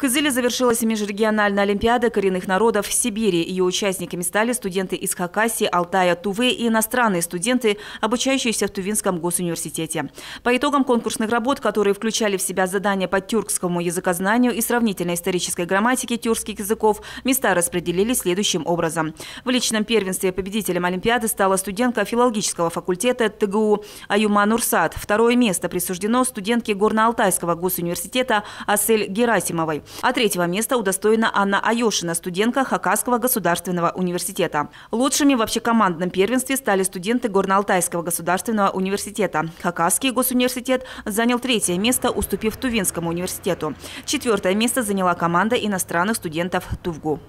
Кызыле завершилась межрегиональная олимпиада коренных народов в Сибири. Ее участниками стали студенты из Хакасии, Алтая, Тувы и иностранные студенты, обучающиеся в Тувинском госуниверситете. По итогам конкурсных работ, которые включали в себя задания по тюркскому языкознанию и сравнительной исторической грамматике тюркских языков, места распределились следующим образом. В личном первенстве победителем олимпиады стала студентка филологического факультета ТГУ Аюма Нурсат. Второе место присуждено студентке Горно-Алтайского госуниверситета Асель Герасимовой. А третьего места удостоена Анна Айошина, студентка Хакасского государственного университета. Лучшими в общекомандном первенстве стали студенты Горно-Алтайского государственного университета. Хакасский госуниверситет занял третье место, уступив Тувинскому университету. Четвертое место заняла команда иностранных студентов ТУВГУ.